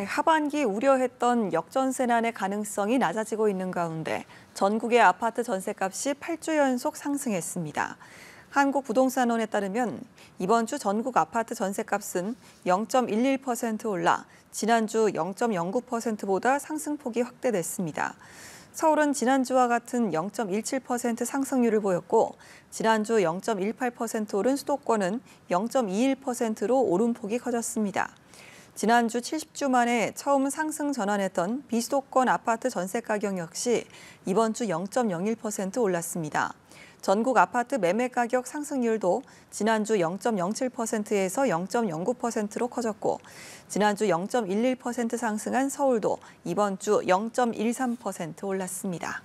네, 하반기 우려했던 역전세난의 가능성이 낮아지고 있는 가운데 전국의 아파트 전세값이 8주 연속 상승했습니다. 한국부동산원에 따르면 이번 주 전국 아파트 전세값은 0.11% 올라 지난주 0.09%보다 상승폭이 확대됐습니다. 서울은 지난주와 같은 0.17% 상승률을 보였고 지난주 0.18% 오른 수도권은 0.21%로 오름폭이 커졌습니다. 지난주 70주 만에 처음 상승 전환했던 비수도권 아파트 전세 가격 역시 이번 주 0.01% 올랐습니다. 전국 아파트 매매 가격 상승률도 지난주 0.07%에서 0.09%로 커졌고 지난주 0.11% 상승한 서울도 이번 주 0.13% 올랐습니다.